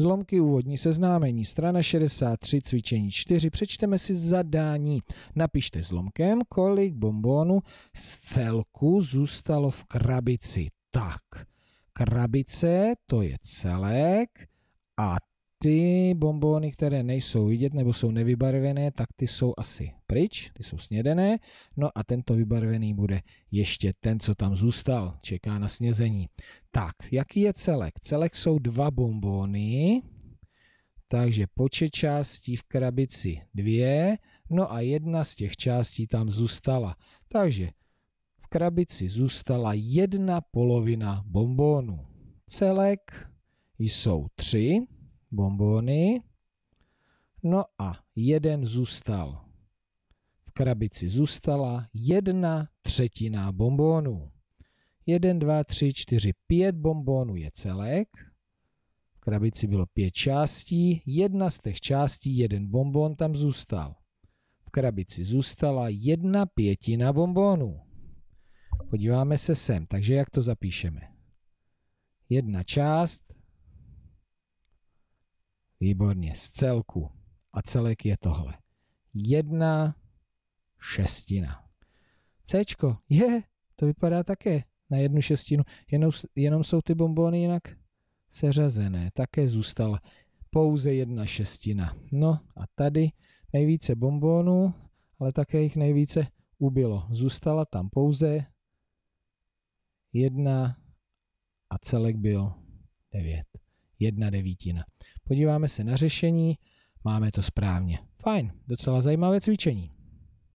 Zlomky úvodní seznámení, strana 63, cvičení 4. Přečteme si zadání. Napište zlomkem, kolik bombónů z celku zůstalo v krabici. Tak, krabice to je celek a ty bombóny, které nejsou vidět nebo jsou nevybarvené, tak ty jsou asi pryč, ty jsou snědené, no a tento vybarvený bude ještě ten, co tam zůstal, čeká na snězení. Tak, jaký je celek? Celek jsou dva bombóny, takže počet částí v krabici dvě, no a jedna z těch částí tam zůstala. Takže v krabici zůstala jedna polovina bombónu. Celek jsou tři, bombóny. No a jeden zůstal. V krabici zůstala jedna třetina bombónů. 1, 2, 3, 4, 5 bombónů je celek. V krabici bylo pět částí, jedna z těch částí, jeden bombón tam zůstal. V krabici zůstala jedna pětina bombónů. Podíváme se sem, takže jak to zapíšeme? Jedna část Výborně, z celku. A celek je tohle. Jedna šestina. Cčko, je, to vypadá také na jednu šestinu. Jenom, jenom jsou ty bombony jinak seřazené. Také zůstala pouze jedna šestina. No a tady nejvíce bombónů, ale také jich nejvíce ubylo. Zůstala tam pouze jedna a celek byl devět jedna devítina. Podíváme se na řešení, máme to správně. Fajn, docela zajímavé cvičení.